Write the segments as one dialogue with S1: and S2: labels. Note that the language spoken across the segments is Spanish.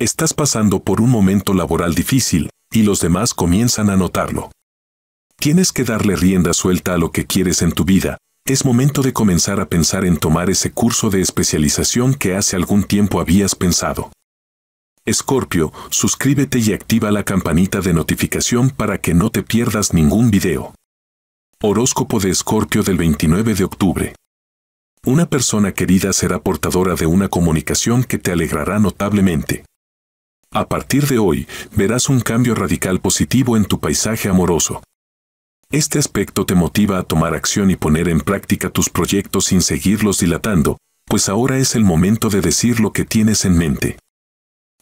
S1: Estás pasando por un momento laboral difícil, y los demás comienzan a notarlo. Tienes que darle rienda suelta a lo que quieres en tu vida, es momento de comenzar a pensar en tomar ese curso de especialización que hace algún tiempo habías pensado. Escorpio, suscríbete y activa la campanita de notificación para que no te pierdas ningún video. Horóscopo de Escorpio del 29 de octubre. Una persona querida será portadora de una comunicación que te alegrará notablemente. A partir de hoy, verás un cambio radical positivo en tu paisaje amoroso. Este aspecto te motiva a tomar acción y poner en práctica tus proyectos sin seguirlos dilatando, pues ahora es el momento de decir lo que tienes en mente.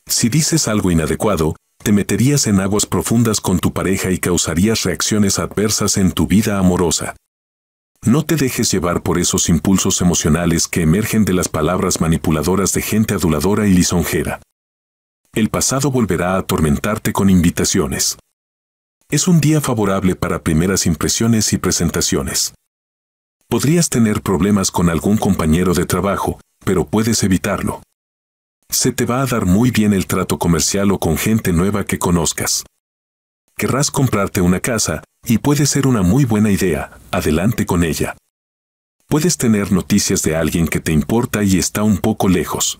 S1: Si dices algo inadecuado, te meterías en aguas profundas con tu pareja y causarías reacciones adversas en tu vida amorosa. No te dejes llevar por esos impulsos emocionales que emergen de las palabras manipuladoras de gente aduladora y lisonjera el pasado volverá a atormentarte con invitaciones. Es un día favorable para primeras impresiones y presentaciones. Podrías tener problemas con algún compañero de trabajo, pero puedes evitarlo. Se te va a dar muy bien el trato comercial o con gente nueva que conozcas. Querrás comprarte una casa, y puede ser una muy buena idea, adelante con ella. Puedes tener noticias de alguien que te importa y está un poco lejos.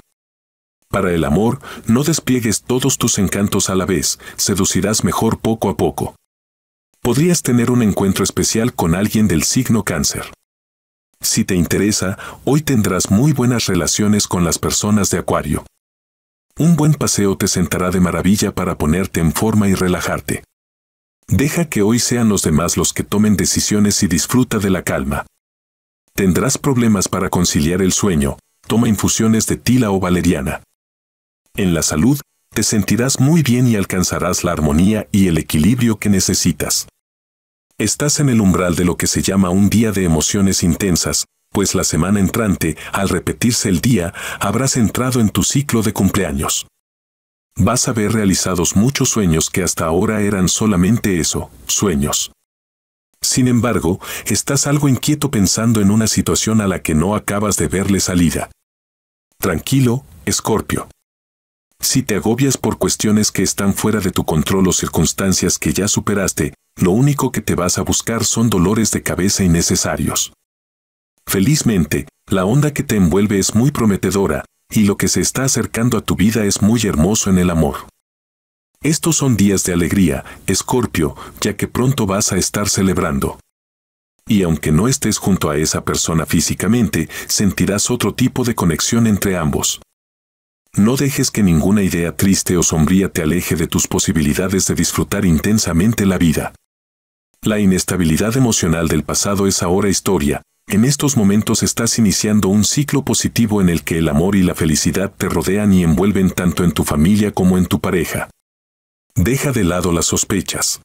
S1: Para el amor, no despliegues todos tus encantos a la vez, seducirás mejor poco a poco. Podrías tener un encuentro especial con alguien del signo cáncer. Si te interesa, hoy tendrás muy buenas relaciones con las personas de Acuario. Un buen paseo te sentará de maravilla para ponerte en forma y relajarte. Deja que hoy sean los demás los que tomen decisiones y disfruta de la calma. Tendrás problemas para conciliar el sueño, toma infusiones de tila o valeriana. En la salud, te sentirás muy bien y alcanzarás la armonía y el equilibrio que necesitas. Estás en el umbral de lo que se llama un día de emociones intensas, pues la semana entrante, al repetirse el día, habrás entrado en tu ciclo de cumpleaños. Vas a ver realizados muchos sueños que hasta ahora eran solamente eso, sueños. Sin embargo, estás algo inquieto pensando en una situación a la que no acabas de verle salida. Tranquilo, Escorpio. Si te agobias por cuestiones que están fuera de tu control o circunstancias que ya superaste, lo único que te vas a buscar son dolores de cabeza innecesarios. Felizmente, la onda que te envuelve es muy prometedora, y lo que se está acercando a tu vida es muy hermoso en el amor. Estos son días de alegría, Escorpio, ya que pronto vas a estar celebrando. Y aunque no estés junto a esa persona físicamente, sentirás otro tipo de conexión entre ambos. No dejes que ninguna idea triste o sombría te aleje de tus posibilidades de disfrutar intensamente la vida. La inestabilidad emocional del pasado es ahora historia, en estos momentos estás iniciando un ciclo positivo en el que el amor y la felicidad te rodean y envuelven tanto en tu familia como en tu pareja. Deja de lado las sospechas.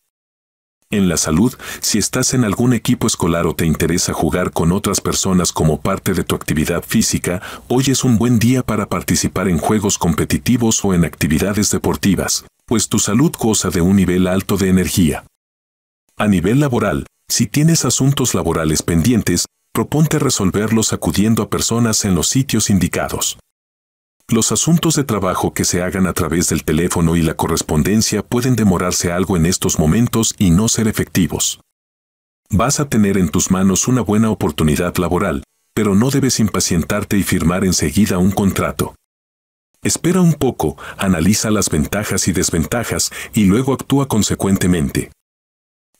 S1: En la salud, si estás en algún equipo escolar o te interesa jugar con otras personas como parte de tu actividad física, hoy es un buen día para participar en juegos competitivos o en actividades deportivas, pues tu salud goza de un nivel alto de energía. A nivel laboral, si tienes asuntos laborales pendientes, proponte resolverlos acudiendo a personas en los sitios indicados. Los asuntos de trabajo que se hagan a través del teléfono y la correspondencia pueden demorarse algo en estos momentos y no ser efectivos. Vas a tener en tus manos una buena oportunidad laboral, pero no debes impacientarte y firmar enseguida un contrato. Espera un poco, analiza las ventajas y desventajas y luego actúa consecuentemente.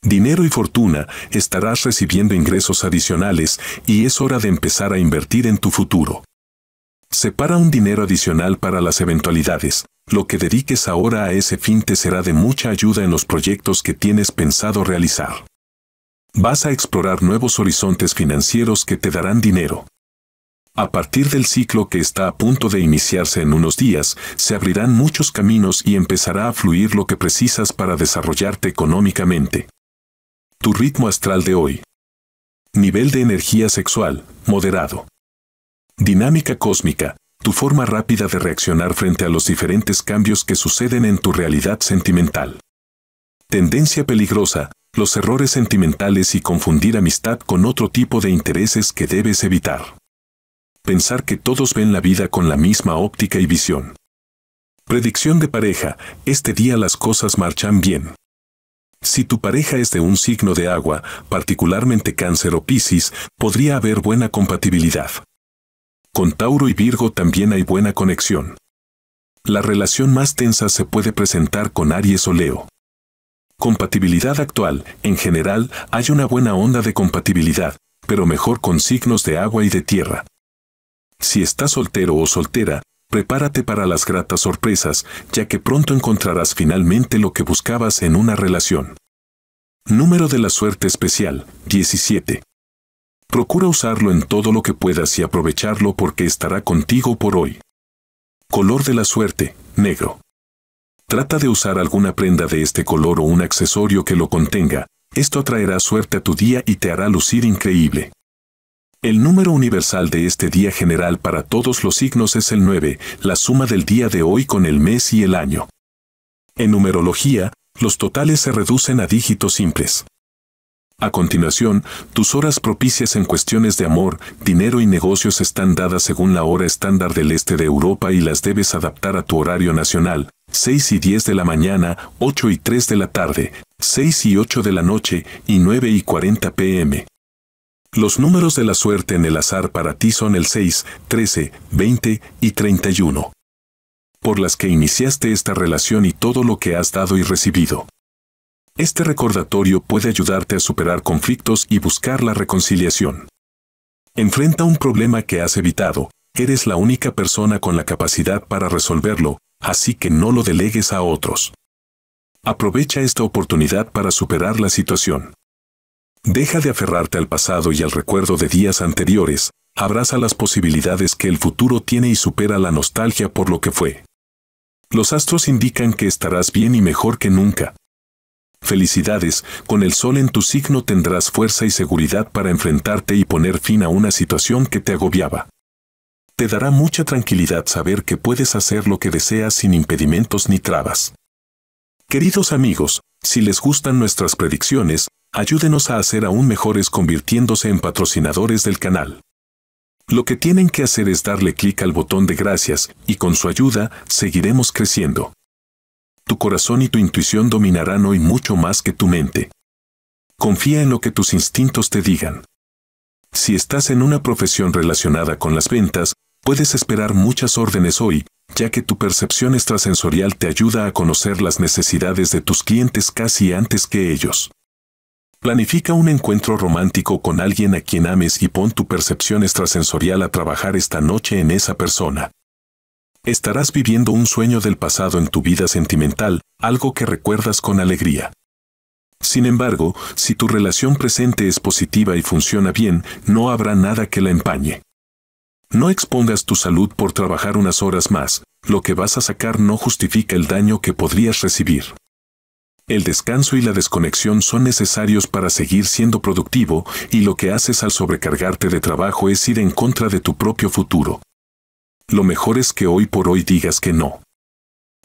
S1: Dinero y fortuna, estarás recibiendo ingresos adicionales y es hora de empezar a invertir en tu futuro. Separa un dinero adicional para las eventualidades. Lo que dediques ahora a ese fin te será de mucha ayuda en los proyectos que tienes pensado realizar. Vas a explorar nuevos horizontes financieros que te darán dinero. A partir del ciclo que está a punto de iniciarse en unos días, se abrirán muchos caminos y empezará a fluir lo que precisas para desarrollarte económicamente. Tu ritmo astral de hoy. Nivel de energía sexual, moderado. Dinámica cósmica, tu forma rápida de reaccionar frente a los diferentes cambios que suceden en tu realidad sentimental. Tendencia peligrosa, los errores sentimentales y confundir amistad con otro tipo de intereses que debes evitar. Pensar que todos ven la vida con la misma óptica y visión. Predicción de pareja, este día las cosas marchan bien. Si tu pareja es de un signo de agua, particularmente cáncer o piscis, podría haber buena compatibilidad. Con Tauro y Virgo también hay buena conexión. La relación más tensa se puede presentar con Aries o Leo. Compatibilidad actual, en general, hay una buena onda de compatibilidad, pero mejor con signos de agua y de tierra. Si estás soltero o soltera, prepárate para las gratas sorpresas, ya que pronto encontrarás finalmente lo que buscabas en una relación. Número de la suerte especial, 17. Procura usarlo en todo lo que puedas y aprovecharlo porque estará contigo por hoy. Color de la suerte, negro. Trata de usar alguna prenda de este color o un accesorio que lo contenga, esto atraerá suerte a tu día y te hará lucir increíble. El número universal de este día general para todos los signos es el 9, la suma del día de hoy con el mes y el año. En numerología, los totales se reducen a dígitos simples. A continuación, tus horas propicias en cuestiones de amor, dinero y negocios están dadas según la hora estándar del este de Europa y las debes adaptar a tu horario nacional, 6 y 10 de la mañana, 8 y 3 de la tarde, 6 y 8 de la noche y 9 y 40 pm. Los números de la suerte en el azar para ti son el 6, 13, 20 y 31. Por las que iniciaste esta relación y todo lo que has dado y recibido. Este recordatorio puede ayudarte a superar conflictos y buscar la reconciliación. Enfrenta un problema que has evitado, eres la única persona con la capacidad para resolverlo, así que no lo delegues a otros. Aprovecha esta oportunidad para superar la situación. Deja de aferrarte al pasado y al recuerdo de días anteriores, abraza las posibilidades que el futuro tiene y supera la nostalgia por lo que fue. Los astros indican que estarás bien y mejor que nunca, Felicidades, con el sol en tu signo tendrás fuerza y seguridad para enfrentarte y poner fin a una situación que te agobiaba. Te dará mucha tranquilidad saber que puedes hacer lo que deseas sin impedimentos ni trabas. Queridos amigos, si les gustan nuestras predicciones, ayúdenos a hacer aún mejores convirtiéndose en patrocinadores del canal. Lo que tienen que hacer es darle clic al botón de gracias y con su ayuda seguiremos creciendo tu corazón y tu intuición dominarán hoy mucho más que tu mente. Confía en lo que tus instintos te digan. Si estás en una profesión relacionada con las ventas, puedes esperar muchas órdenes hoy, ya que tu percepción extrasensorial te ayuda a conocer las necesidades de tus clientes casi antes que ellos. Planifica un encuentro romántico con alguien a quien ames y pon tu percepción extrasensorial a trabajar esta noche en esa persona. Estarás viviendo un sueño del pasado en tu vida sentimental, algo que recuerdas con alegría. Sin embargo, si tu relación presente es positiva y funciona bien, no habrá nada que la empañe. No expongas tu salud por trabajar unas horas más, lo que vas a sacar no justifica el daño que podrías recibir. El descanso y la desconexión son necesarios para seguir siendo productivo y lo que haces al sobrecargarte de trabajo es ir en contra de tu propio futuro lo mejor es que hoy por hoy digas que no.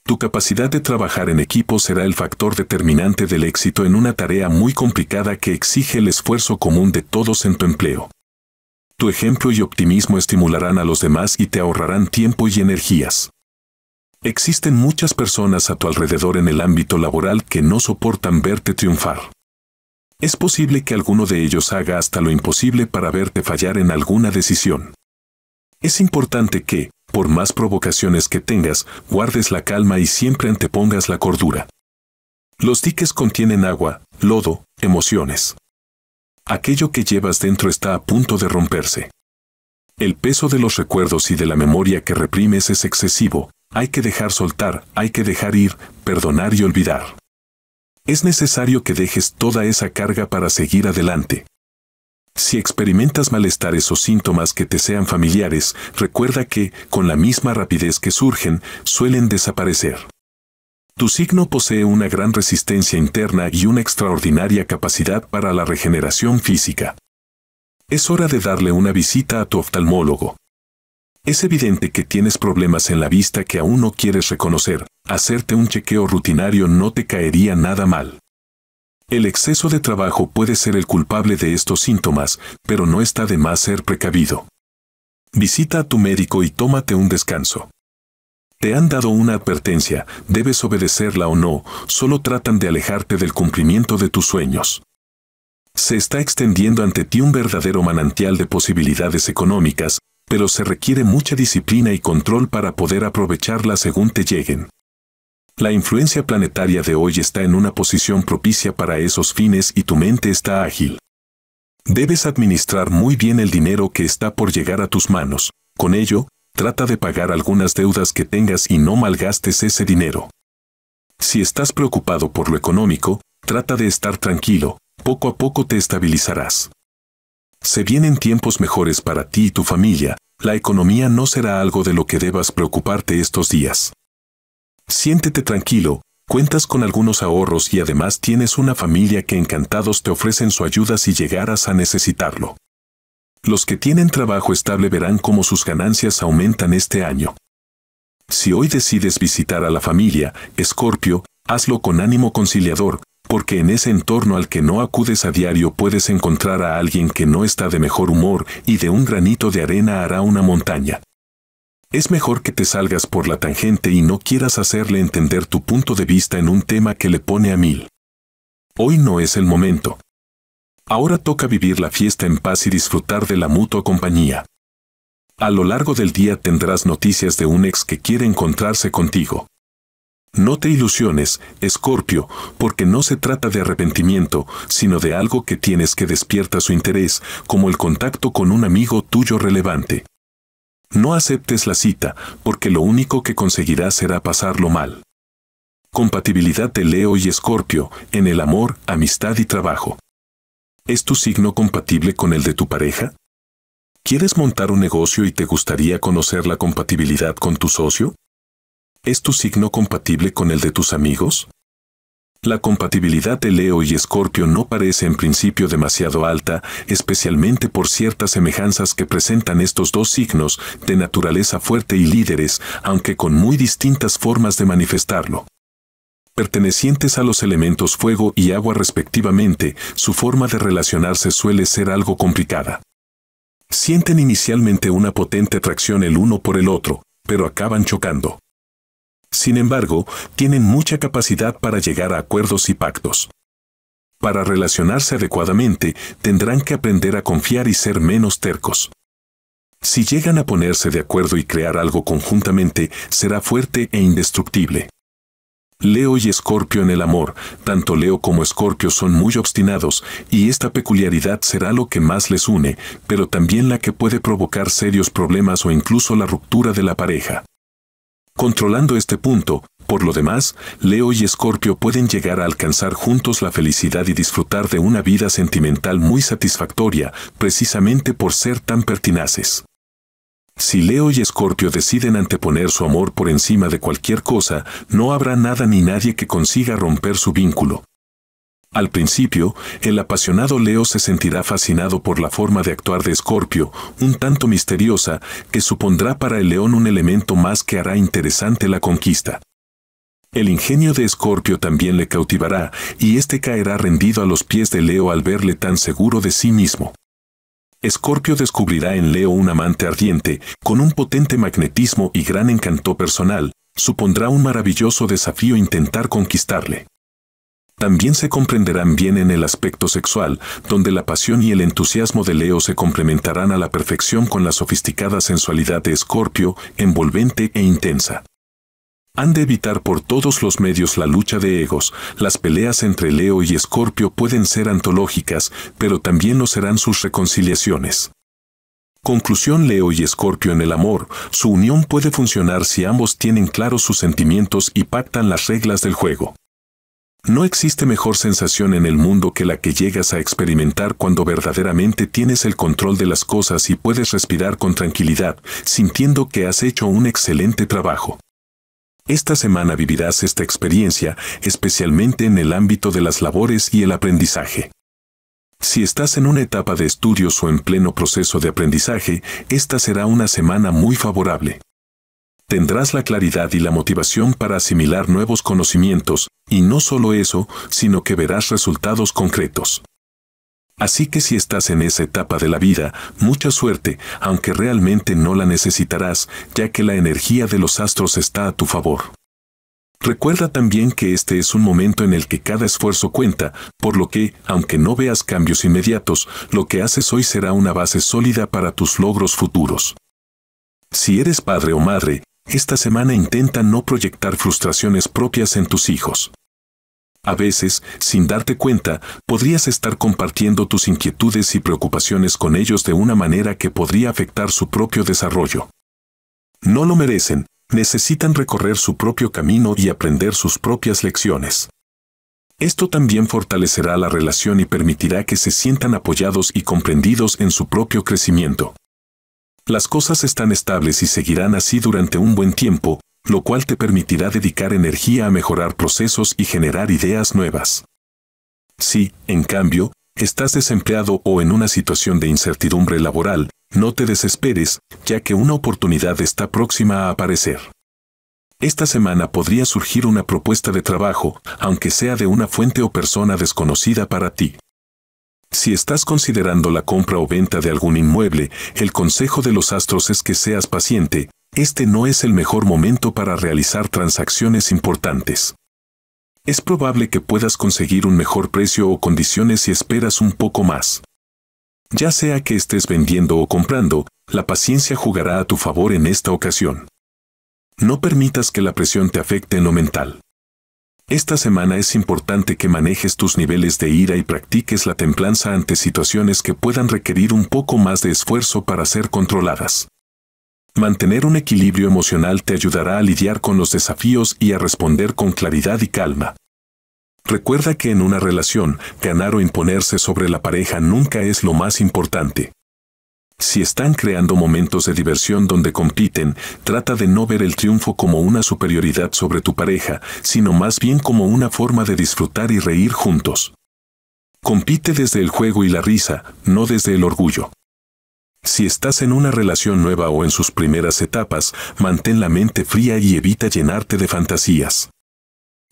S1: Tu capacidad de trabajar en equipo será el factor determinante del éxito en una tarea muy complicada que exige el esfuerzo común de todos en tu empleo. Tu ejemplo y optimismo estimularán a los demás y te ahorrarán tiempo y energías. Existen muchas personas a tu alrededor en el ámbito laboral que no soportan verte triunfar. Es posible que alguno de ellos haga hasta lo imposible para verte fallar en alguna decisión. Es importante que, por más provocaciones que tengas, guardes la calma y siempre antepongas la cordura. Los diques contienen agua, lodo, emociones. Aquello que llevas dentro está a punto de romperse. El peso de los recuerdos y de la memoria que reprimes es excesivo, hay que dejar soltar, hay que dejar ir, perdonar y olvidar. Es necesario que dejes toda esa carga para seguir adelante, si experimentas malestares o síntomas que te sean familiares, recuerda que, con la misma rapidez que surgen, suelen desaparecer. Tu signo posee una gran resistencia interna y una extraordinaria capacidad para la regeneración física. Es hora de darle una visita a tu oftalmólogo. Es evidente que tienes problemas en la vista que aún no quieres reconocer. Hacerte un chequeo rutinario no te caería nada mal. El exceso de trabajo puede ser el culpable de estos síntomas, pero no está de más ser precavido. Visita a tu médico y tómate un descanso. Te han dado una advertencia, debes obedecerla o no, solo tratan de alejarte del cumplimiento de tus sueños. Se está extendiendo ante ti un verdadero manantial de posibilidades económicas, pero se requiere mucha disciplina y control para poder aprovecharla según te lleguen. La influencia planetaria de hoy está en una posición propicia para esos fines y tu mente está ágil. Debes administrar muy bien el dinero que está por llegar a tus manos. Con ello, trata de pagar algunas deudas que tengas y no malgastes ese dinero. Si estás preocupado por lo económico, trata de estar tranquilo, poco a poco te estabilizarás. Se vienen tiempos mejores para ti y tu familia, la economía no será algo de lo que debas preocuparte estos días. Siéntete tranquilo, cuentas con algunos ahorros y además tienes una familia que encantados te ofrecen su ayuda si llegaras a necesitarlo. Los que tienen trabajo estable verán cómo sus ganancias aumentan este año. Si hoy decides visitar a la familia, Escorpio, hazlo con ánimo conciliador, porque en ese entorno al que no acudes a diario puedes encontrar a alguien que no está de mejor humor y de un granito de arena hará una montaña. Es mejor que te salgas por la tangente y no quieras hacerle entender tu punto de vista en un tema que le pone a mil. Hoy no es el momento. Ahora toca vivir la fiesta en paz y disfrutar de la mutua compañía. A lo largo del día tendrás noticias de un ex que quiere encontrarse contigo. No te ilusiones, Escorpio, porque no se trata de arrepentimiento, sino de algo que tienes que despierta su interés, como el contacto con un amigo tuyo relevante. No aceptes la cita, porque lo único que conseguirás será pasarlo mal. Compatibilidad de Leo y Escorpio en el amor, amistad y trabajo. ¿Es tu signo compatible con el de tu pareja? ¿Quieres montar un negocio y te gustaría conocer la compatibilidad con tu socio? ¿Es tu signo compatible con el de tus amigos? La compatibilidad de Leo y Escorpio no parece en principio demasiado alta, especialmente por ciertas semejanzas que presentan estos dos signos, de naturaleza fuerte y líderes, aunque con muy distintas formas de manifestarlo. Pertenecientes a los elementos fuego y agua respectivamente, su forma de relacionarse suele ser algo complicada. Sienten inicialmente una potente atracción el uno por el otro, pero acaban chocando. Sin embargo, tienen mucha capacidad para llegar a acuerdos y pactos. Para relacionarse adecuadamente, tendrán que aprender a confiar y ser menos tercos. Si llegan a ponerse de acuerdo y crear algo conjuntamente, será fuerte e indestructible. Leo y Escorpio en el amor, tanto Leo como Escorpio son muy obstinados, y esta peculiaridad será lo que más les une, pero también la que puede provocar serios problemas o incluso la ruptura de la pareja. Controlando este punto, por lo demás, Leo y Escorpio pueden llegar a alcanzar juntos la felicidad y disfrutar de una vida sentimental muy satisfactoria, precisamente por ser tan pertinaces. Si Leo y Escorpio deciden anteponer su amor por encima de cualquier cosa, no habrá nada ni nadie que consiga romper su vínculo. Al principio, el apasionado Leo se sentirá fascinado por la forma de actuar de Escorpio, un tanto misteriosa, que supondrá para el león un elemento más que hará interesante la conquista. El ingenio de Escorpio también le cautivará, y éste caerá rendido a los pies de Leo al verle tan seguro de sí mismo. Escorpio descubrirá en Leo un amante ardiente, con un potente magnetismo y gran encanto personal, supondrá un maravilloso desafío intentar conquistarle también se comprenderán bien en el aspecto sexual, donde la pasión y el entusiasmo de Leo se complementarán a la perfección con la sofisticada sensualidad de Escorpio, envolvente e intensa. Han de evitar por todos los medios la lucha de egos, las peleas entre Leo y Escorpio pueden ser antológicas, pero también no serán sus reconciliaciones. Conclusión Leo y Escorpio en el amor, su unión puede funcionar si ambos tienen claros sus sentimientos y pactan las reglas del juego. No existe mejor sensación en el mundo que la que llegas a experimentar cuando verdaderamente tienes el control de las cosas y puedes respirar con tranquilidad, sintiendo que has hecho un excelente trabajo. Esta semana vivirás esta experiencia, especialmente en el ámbito de las labores y el aprendizaje. Si estás en una etapa de estudios o en pleno proceso de aprendizaje, esta será una semana muy favorable. Tendrás la claridad y la motivación para asimilar nuevos conocimientos, y no solo eso, sino que verás resultados concretos. Así que si estás en esa etapa de la vida, mucha suerte, aunque realmente no la necesitarás, ya que la energía de los astros está a tu favor. Recuerda también que este es un momento en el que cada esfuerzo cuenta, por lo que, aunque no veas cambios inmediatos, lo que haces hoy será una base sólida para tus logros futuros. Si eres padre o madre, esta semana intenta no proyectar frustraciones propias en tus hijos. A veces, sin darte cuenta, podrías estar compartiendo tus inquietudes y preocupaciones con ellos de una manera que podría afectar su propio desarrollo. No lo merecen, necesitan recorrer su propio camino y aprender sus propias lecciones. Esto también fortalecerá la relación y permitirá que se sientan apoyados y comprendidos en su propio crecimiento. Las cosas están estables y seguirán así durante un buen tiempo, lo cual te permitirá dedicar energía a mejorar procesos y generar ideas nuevas. Si, en cambio, estás desempleado o en una situación de incertidumbre laboral, no te desesperes, ya que una oportunidad está próxima a aparecer. Esta semana podría surgir una propuesta de trabajo, aunque sea de una fuente o persona desconocida para ti. Si estás considerando la compra o venta de algún inmueble, el consejo de los astros es que seas paciente, este no es el mejor momento para realizar transacciones importantes. Es probable que puedas conseguir un mejor precio o condiciones si esperas un poco más. Ya sea que estés vendiendo o comprando, la paciencia jugará a tu favor en esta ocasión. No permitas que la presión te afecte en lo mental. Esta semana es importante que manejes tus niveles de ira y practiques la templanza ante situaciones que puedan requerir un poco más de esfuerzo para ser controladas. Mantener un equilibrio emocional te ayudará a lidiar con los desafíos y a responder con claridad y calma. Recuerda que en una relación, ganar o imponerse sobre la pareja nunca es lo más importante. Si están creando momentos de diversión donde compiten, trata de no ver el triunfo como una superioridad sobre tu pareja, sino más bien como una forma de disfrutar y reír juntos. Compite desde el juego y la risa, no desde el orgullo. Si estás en una relación nueva o en sus primeras etapas, mantén la mente fría y evita llenarte de fantasías.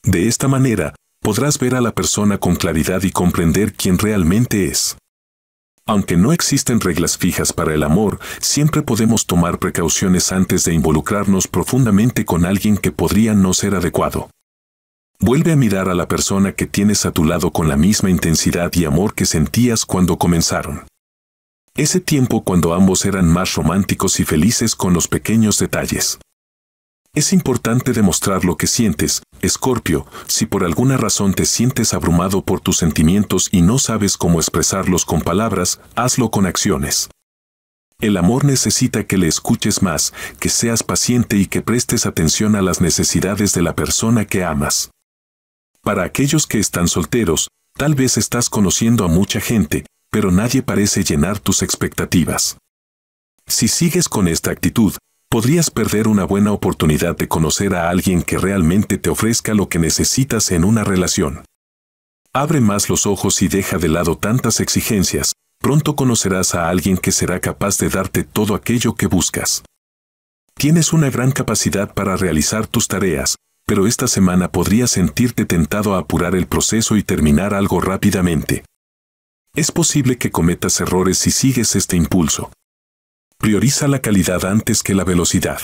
S1: De esta manera, podrás ver a la persona con claridad y comprender quién realmente es. Aunque no existen reglas fijas para el amor, siempre podemos tomar precauciones antes de involucrarnos profundamente con alguien que podría no ser adecuado. Vuelve a mirar a la persona que tienes a tu lado con la misma intensidad y amor que sentías cuando comenzaron. Ese tiempo cuando ambos eran más románticos y felices con los pequeños detalles. Es importante demostrar lo que sientes, Escorpio, si por alguna razón te sientes abrumado por tus sentimientos y no sabes cómo expresarlos con palabras, hazlo con acciones. El amor necesita que le escuches más, que seas paciente y que prestes atención a las necesidades de la persona que amas. Para aquellos que están solteros, tal vez estás conociendo a mucha gente, pero nadie parece llenar tus expectativas. Si sigues con esta actitud, podrías perder una buena oportunidad de conocer a alguien que realmente te ofrezca lo que necesitas en una relación. Abre más los ojos y deja de lado tantas exigencias, pronto conocerás a alguien que será capaz de darte todo aquello que buscas. Tienes una gran capacidad para realizar tus tareas, pero esta semana podrías sentirte tentado a apurar el proceso y terminar algo rápidamente. Es posible que cometas errores si sigues este impulso. Prioriza la calidad antes que la velocidad.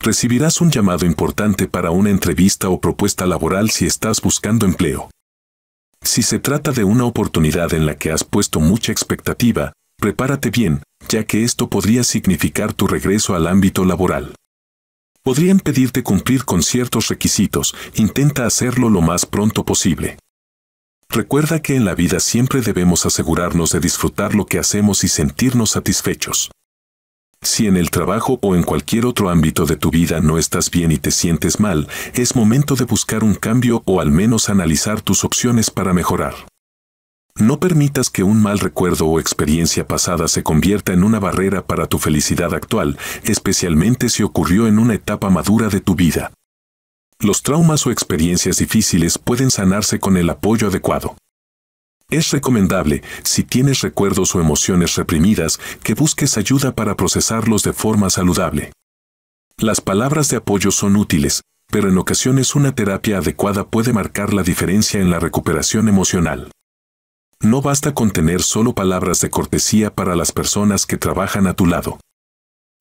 S1: Recibirás un llamado importante para una entrevista o propuesta laboral si estás buscando empleo. Si se trata de una oportunidad en la que has puesto mucha expectativa, prepárate bien, ya que esto podría significar tu regreso al ámbito laboral. Podrían pedirte cumplir con ciertos requisitos, intenta hacerlo lo más pronto posible. Recuerda que en la vida siempre debemos asegurarnos de disfrutar lo que hacemos y sentirnos satisfechos. Si en el trabajo o en cualquier otro ámbito de tu vida no estás bien y te sientes mal, es momento de buscar un cambio o al menos analizar tus opciones para mejorar. No permitas que un mal recuerdo o experiencia pasada se convierta en una barrera para tu felicidad actual, especialmente si ocurrió en una etapa madura de tu vida. Los traumas o experiencias difíciles pueden sanarse con el apoyo adecuado. Es recomendable, si tienes recuerdos o emociones reprimidas, que busques ayuda para procesarlos de forma saludable. Las palabras de apoyo son útiles, pero en ocasiones una terapia adecuada puede marcar la diferencia en la recuperación emocional. No basta con tener solo palabras de cortesía para las personas que trabajan a tu lado.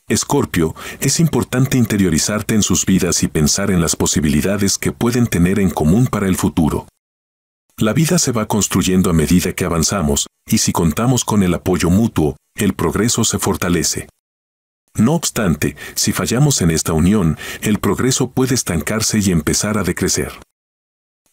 S1: Escorpio, es importante interiorizarte en sus vidas y pensar en las posibilidades que pueden tener en común para el futuro. La vida se va construyendo a medida que avanzamos, y si contamos con el apoyo mutuo, el progreso se fortalece. No obstante, si fallamos en esta unión, el progreso puede estancarse y empezar a decrecer.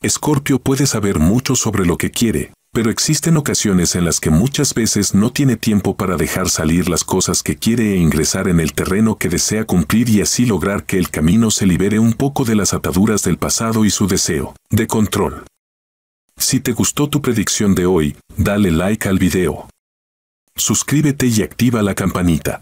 S1: Escorpio puede saber mucho sobre lo que quiere, pero existen ocasiones en las que muchas veces no tiene tiempo para dejar salir las cosas que quiere e ingresar en el terreno que desea cumplir y así lograr que el camino se libere un poco de las ataduras del pasado y su deseo de control. Si te gustó tu predicción de hoy, dale like al video. Suscríbete y activa la campanita.